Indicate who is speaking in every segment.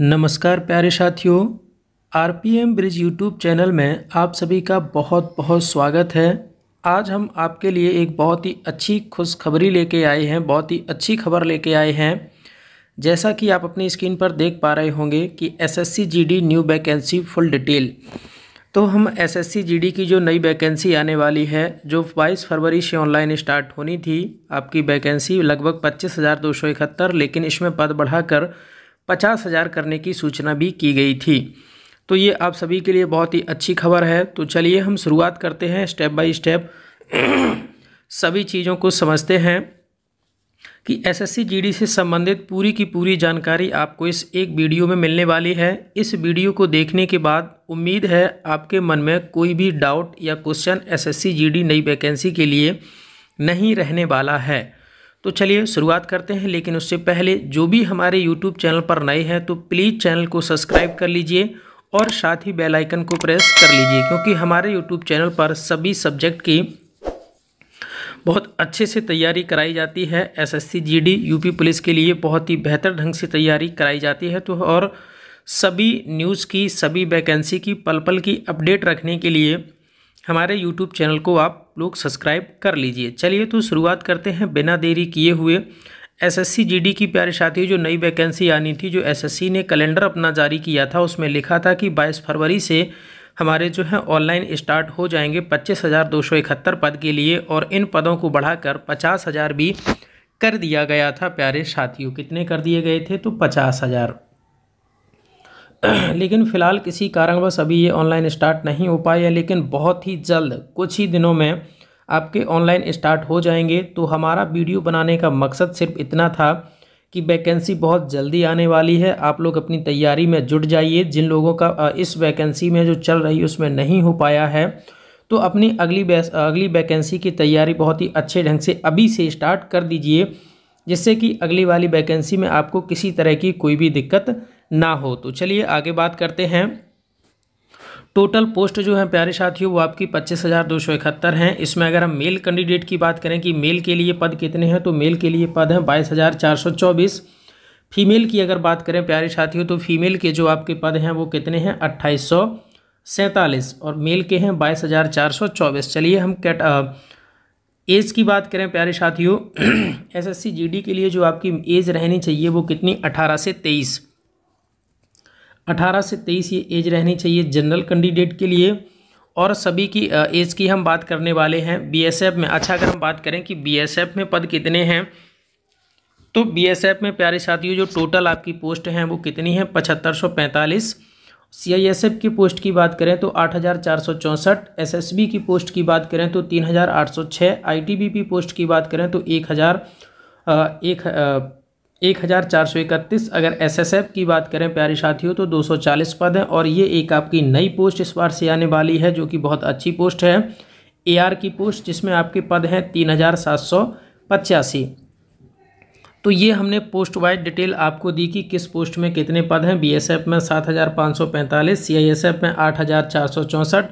Speaker 1: नमस्कार प्यारे साथियों R P M bridge YouTube channel में आप सभी का बहुत बहुत स्वागत है आज हम आपके लिए एक बहुत ही अच्छी खुशखबरी लेके आए हैं बहुत ही अच्छी खबर लेके आए हैं जैसा कि आप अपनी स्क्रीन पर देख पा रहे होंगे कि SSC GD new vacancy full detail तो हम एसएससी जीडी की जो नई वैकेंसी आने वाली है जो 22 फरवरी से ऑनलाइन स्टार्ट होनी थी आपकी वैकेंसी लगभग पच्चीस लेकिन इसमें पद बढ़ाकर पचास हज़ार करने की सूचना भी की गई थी तो ये आप सभी के लिए बहुत ही अच्छी खबर है तो चलिए हम शुरुआत करते हैं स्टेप बाय स्टेप सभी चीज़ों को समझते हैं कि एसएससी जीडी से संबंधित पूरी की पूरी जानकारी आपको इस एक वीडियो में मिलने वाली है इस वीडियो को देखने के बाद उम्मीद है आपके मन में कोई भी डाउट या क्वेश्चन एसएससी जीडी नई वैकेंसी के लिए नहीं रहने वाला है तो चलिए शुरुआत करते हैं लेकिन उससे पहले जो भी हमारे यूट्यूब चैनल पर नए हैं तो प्लीज़ चैनल को सब्सक्राइब कर लीजिए और साथ ही बेल आइकन को प्रेस कर लीजिए क्योंकि हमारे यूट्यूब चैनल पर सभी सब्जेक्ट की बहुत अच्छे से तैयारी कराई जाती है एसएससी जीडी यूपी पुलिस के लिए बहुत ही बेहतर ढंग से तैयारी कराई जाती है तो और सभी न्यूज़ की सभी वैकेंसी की पल पल की अपडेट रखने के लिए हमारे यूट्यूब चैनल को आप लोग सब्सक्राइब कर लीजिए चलिए तो शुरुआत करते हैं बिना देरी किए हुए एसएससी जीडी की प्यारे साथियों जो नई वैकेंसी आनी थी जो एसएससी ने कैलेंडर अपना जारी किया था उसमें लिखा था कि 22 फरवरी से हमारे जो हैं ऑनलाइन स्टार्ट हो जाएंगे पच्चीस हज़ार दो सौ इकहत्तर पद के लिए और इन पदों को बढ़ाकर पचास हज़ार भी कर दिया गया था प्यारे साथियों कितने कर दिए गए थे तो पचास हज़ार लेकिन फ़िलहाल किसी कारणवश अभी ये ऑनलाइन स्टार्ट नहीं हो पाया लेकिन बहुत ही जल्द कुछ ही दिनों में आपके ऑनलाइन स्टार्ट हो जाएंगे तो हमारा वीडियो बनाने का मकसद सिर्फ इतना था कि वैकेंसी बहुत जल्दी आने वाली है आप लोग अपनी तैयारी में जुट जाइए जिन लोगों का इस वैकेंसी में जो चल रही है उसमें नहीं हो पाया है तो अपनी अगली अगली वैकेंसी की तैयारी बहुत ही अच्छे ढंग से अभी से स्टार्ट कर दीजिए जिससे कि अगली वाली वैकेंसी में आपको किसी तरह की कोई भी दिक्कत ना हो तो चलिए आगे बात करते हैं टोटल पोस्ट जो है प्यारे साथियों वो आपकी पच्चीस हज़ार दो सौ इकहत्तर हैं इसमें अगर हम मेल कैंडिडेट की बात करें कि मेल के लिए पद कितने हैं तो मेल के लिए पद हैं बाईस हज़ार चार सौ चौबीस फीमेल की अगर बात करें प्यारे साथियों तो फीमेल के जो आपके पद हैं वो कितने हैं अट्ठाईस सौ सैंतालीस और मेल के हैं बाईस हज़ार चार सौ चौबीस चलिए हम कैट एज की बात करें प्यारे साथियों एसएससी जीडी के लिए जो आपकी एज रहनी चाहिए वो कितनी अठारह से तेईस 18 से 23 ये एज रहनी चाहिए जनरल कैंडिडेट के लिए और सभी की एज की हम बात करने वाले हैं बीएसएफ में अच्छा अगर हम बात करें कि बीएसएफ में पद कितने हैं तो बीएसएफ में प्यारे साथियों जो टोटल आपकी पोस्ट हैं वो कितनी है पचहत्तर सौ पैंतालीस सीआईएसएफ की पोस्ट की बात करें तो आठ हज़ार चार सौ चौंसठ बी की पोस्ट की बात करें तो तीन हज़ार आठ सौ छः पी पोस्ट की बात करें तो एक हज़ार एक एक हज़ार चार सौ इकतीस अगर एसएसएफ की बात करें प्यारे साथियों तो दो सौ चालीस पद हैं और ये एक आपकी नई पोस्ट इस बार से आने वाली है जो कि बहुत अच्छी पोस्ट है एआर की पोस्ट जिसमें आपके पद हैं तीन हज़ार सात सौ पचासी तो ये हमने पोस्ट वाइज डिटेल आपको दी कि किस पोस्ट में कितने पद हैं बीएसएफ में सात हज़ार पाँच सौ पैंतालीस एफ में आठ हज़ार चार सौ चौंसठ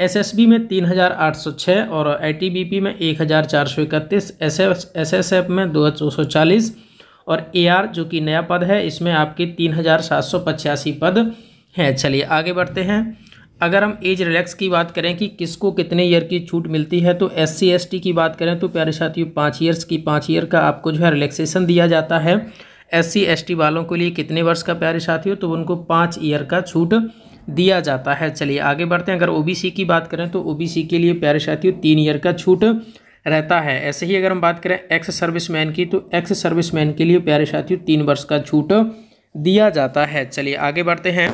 Speaker 1: एसएसबी में तीन हज़ार आठ सौ छः और पी में एक हज़ार चार सौ इकतीस एसएसएफ में दो सौ चालीस और ए आर जो कि नया पद है इसमें आपके तीन हज़ार सात सौ पचासी पद हैं चलिए आगे बढ़ते हैं अगर हम एज रिलैक्स की बात करें कि किसको कितने ईयर की छूट मिलती है तो एस सी एस की बात करें तो प्यारे साथियों पाँच ईयर्स की पाँच ईयर का आपको जो है रिलैक्सेशन दिया जाता है एस सी एस वालों के लिए कितने वर्ष का प्यारे साथियों तो उनको पाँच ईयर का छूट दिया जाता है चलिए आगे बढ़ते हैं अगर सी की बात करें तो सी के लिए प्यारे साथियों तीन ईयर का छूट रहता है ऐसे ही अगर हम बात करें एक्स सर्विसमैन की तो एक्स सर्विसमैन के लिए प्यारे साथियों तीन वर्ष का छूट दिया जाता है चलिए आगे बढ़ते हैं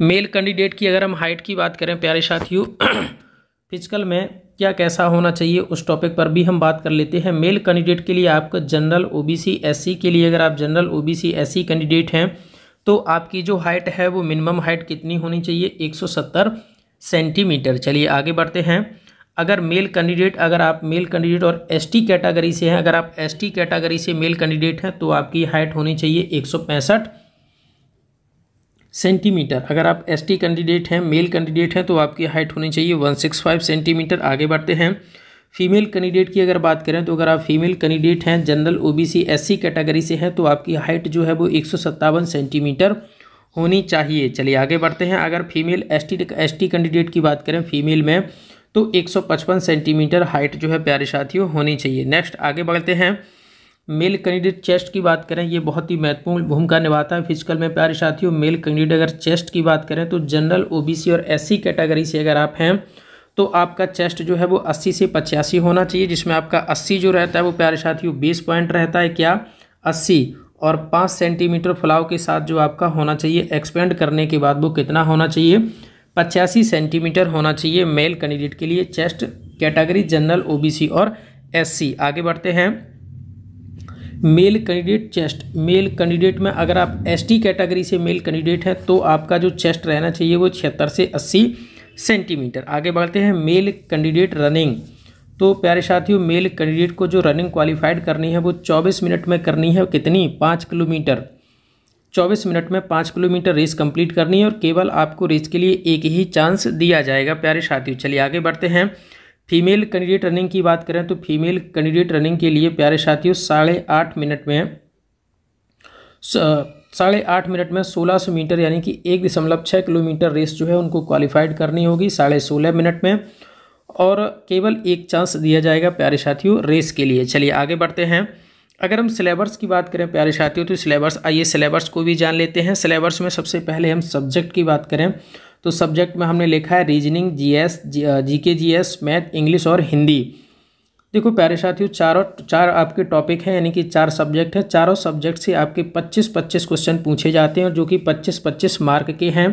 Speaker 1: मेल कैंडिडेट की अगर हम हाइट की बात करें प्यारे साथियों फिजिकल में क्या कैसा होना चाहिए उस टॉपिक पर भी हम बात कर लेते हैं मेल कैंडिडेट के लिए आपका जनरल एस सी के लिए अगर आप जनरल एस सी कैंडिडेट हैं तो आपकी जो हाइट है वो मिनिमम हाइट कितनी होनी चाहिए 170 सेंटीमीटर चलिए आगे बढ़ते हैं अगर मेल कैंडिडेट अगर आप मेल कैंडिडेट और एसटी कैटेगरी से हैं अगर आप एसटी कैटेगरी से मेल कैंडिडेट हैं तो आपकी हाइट होनी चाहिए एक सेंटीमीटर अगर आप एसटी कैंडिडेट हैं मेल कैंडिडेट हैं तो आपकी हाइट होनी चाहिए 165 सेंटीमीटर आगे बढ़ते हैं फीमेल कैंडिडेट की अगर बात करें तो अगर आप फीमेल कैंडिडेट हैं जनरल ओ बी कैटेगरी से हैं तो आपकी हाइट जो है वो एक सेंटीमीटर होनी चाहिए चलिए आगे बढ़ते हैं अगर फीमेल एस टी कैंडिडेट की बात करें फीमेल में तो 155 सेंटीमीटर हाइट जो है प्यारे साथियों होनी चाहिए नेक्स्ट आगे बढ़ते हैं मेल कैंडिडेट चेस्ट की बात करें ये बहुत ही महत्वपूर्ण भूमिका निभाता है फिजिकल में प्यारे साथियों मेल कैंडिडेट अगर चेस्ट की बात करें तो जनरल ओबीसी और एससी कैटेगरी से अगर आप हैं तो आपका चेस्ट जो है वो 80 से पचासी होना चाहिए जिसमें आपका 80 जो रहता है वो प्यारे साथियों बेस पॉइंट रहता है क्या 80 और 5 सेंटीमीटर फ्लाव के साथ जो आपका होना चाहिए एक्सपेंड करने के बाद वो कितना होना चाहिए पचासी सेंटीमीटर होना चाहिए मेल कैंडिडेट के लिए चेस्ट कैटेगरी जनरल ओबीसी और एससी आगे बढ़ते हैं male candidate chest male candidate में अगर आप एसटी कैटेगरी से मेल कैंडिडेट हैं तो आपका जो चेस्ट रहना चाहिए वो छिहत्तर से अस्सी सेंटीमीटर आगे बढ़ते हैं मेल कैंडिडेट रनिंग तो प्यारे साथियों मेल कैंडिडेट को जो रनिंग क्वालिफाइड करनी है वो चौबीस मिनट में करनी है कितनी पाँच किलोमीटर 24 मिनट में पाँच किलोमीटर रेस कंप्लीट करनी है और केवल आपको रेस के लिए एक ही चांस दिया जाएगा प्यारे साथियों चलिए आगे बढ़ते हैं फीमेल कैंडिडेट रनिंग की बात करें तो फीमेल कैंडिडेट रनिंग के लिए प्यारे साथियों साढ़े आठ मिनट में साढ़े आठ मिनट में सोलह सौ मीटर यानी कि एक दशमलव छः किलोमीटर रेस जो है उनको क्वालिफाइड करनी होगी साढ़े सोलह मिनट में और केवल एक चांस दिया जाएगा प्यारे साथियों रेस के लिए चलिए आगे बढ़ते हैं अगर हम सिलेबस की बात करें प्यारे साथियों तो सिलेबस आइए सिलेबस को भी जान लेते हैं सिलेबस में सबसे पहले हम सब्जेक्ट की बात करें तो सब्जेक्ट में हमने लिखा है reasoning GS GK GS math English और हिंदी देखो प्यारे साथियों चारों चार आपके टॉपिक हैं यानी कि चार सब्जेक्ट हैं चारों सब्जेक्ट से आपके पच्चीस पच्चीस क्वेश्चन पूछे जाते हैं जो कि पच्चीस पच्चीस मार्क के हैं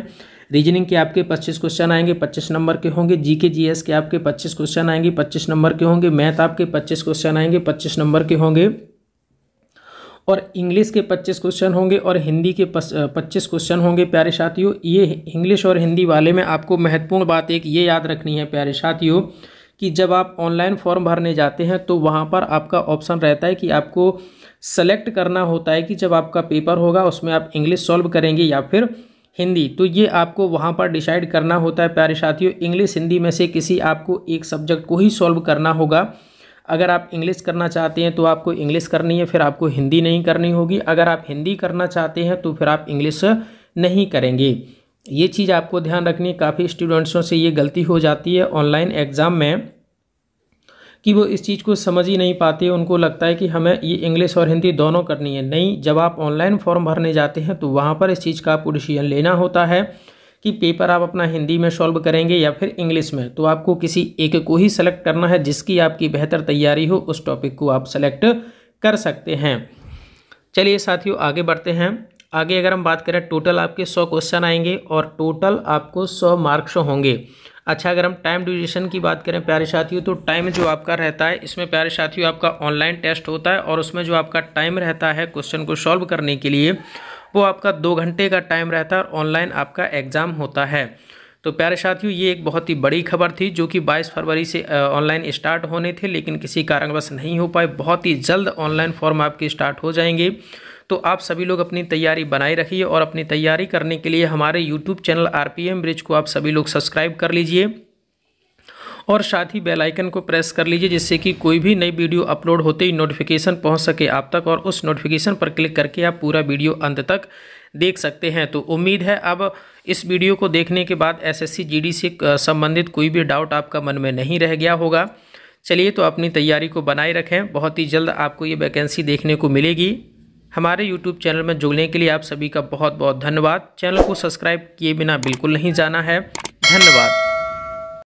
Speaker 1: रीजनिंग के आपके 25 क्वेश्चन आएंगे 25 नंबर के होंगे जीके जीएस के आपके 25 क्वेश्चन आएंगे 25 नंबर के होंगे मैथ आपके 25 क्वेश्चन आएंगे 25 नंबर के होंगे और इंग्लिश के पच्चीस क्वेश्चन होंगे और हिंदी के पच्चीस क्वेश्चन होंगे प्यारे साथियों ये इंग्लिश और हिंदी वाले में आपको महत्वपूर्ण बात एक ये याद रखनी है प्यारे साथियों कि जब आप ऑनलाइन फॉर्म भरने जाते हैं तो वहाँ पर आपका ऑप्शन रहता है कि आपको सेलेक्ट करना होता है कि जब आपका पेपर होगा उसमें आप इंग्लिश सॉल्व करेंगे या फिर हिंदी तो ये आपको वहाँ पर डिसाइड करना होता है प्यारे साथियों इंग्लिश हिंदी में से किसी आपको एक सब्जेक्ट को ही सॉल्व करना होगा अगर आप इंग्लिश करना चाहते हैं तो आपको इंग्लिश करनी है फिर आपको हिंदी नहीं करनी होगी अगर आप हिंदी करना चाहते हैं तो फिर आप इंग्लिश नहीं करेंगे ये चीज़ आपको ध्यान रखनी है काफ़ी स्टूडेंट्सों से ये गलती हो जाती है ऑनलाइन एग्ज़ाम में कि वो इस चीज़ को समझ ही नहीं पाते उनको लगता है कि हमें ये इंग्लिश और हिंदी दोनों करनी है नहीं जब आप ऑनलाइन फॉर्म भरने जाते हैं तो वहाँ पर इस चीज़ का आपको डिसीजन लेना होता है कि पेपर आप अपना हिंदी में सॉल्व करेंगे या फिर इंग्लिश में तो आपको किसी एक को ही सेलेक्ट करना है जिसकी आपकी बेहतर तैयारी हो उस टॉपिक को आप सेलेक्ट कर सकते हैं चलिए साथियों आगे बढ़ते हैं आगे अगर हम बात करें टोटल आपके सौ क्वेश्चन आएंगे और टोटल आपको सौ मार्क्स होंगे अच्छा अगर हम टाइम ड्यूरेशन की बात करें प्यारे साथियों तो टाइम जो आपका रहता है इसमें प्यारे साथियों आपका ऑनलाइन टेस्ट होता है और उसमें जो आपका टाइम रहता है क्वेश्चन को सॉल्व करने के लिए वो आपका दो घंटे का टाइम रहता है और ऑनलाइन आपका एग्ज़ाम होता है तो प्यारे साथियों ये एक बहुत ही बड़ी खबर थी जो कि 22 फरवरी से ऑनलाइन स्टार्ट होने थे लेकिन किसी कारणवश नहीं हो पाए बहुत ही जल्द ऑनलाइन फॉर्म आपके स्टार्ट हो जाएंगे तो आप सभी लोग अपनी तैयारी बनाए रखिए और अपनी तैयारी करने के लिए हमारे YouTube channel R P bridge को आप सभी लोग सब्सक्राइब कर लीजिए और साथ ही बेल आइकन को प्रेस कर लीजिए जिससे कि कोई भी नई वीडियो अपलोड होते ही नोटिफिकेशन पहुंच सके आप तक और उस नोटिफिकेशन पर क्लिक करके आप पूरा वीडियो अंत तक देख सकते हैं तो उम्मीद है अब इस वीडियो को देखने के बाद एसएससी जीडी से संबंधित कोई भी डाउट आपका मन में नहीं रह गया होगा चलिए तो अपनी तैयारी को बनाए रखें बहुत ही जल्द आपको ये वैकेंसी देखने को मिलेगी हमारे यूट्यूब चैनल में जुड़ने के लिए आप सभी का बहुत बहुत धन्यवाद चैनल को सब्सक्राइब किए बिना बिल्कुल नहीं जाना है धन्यवाद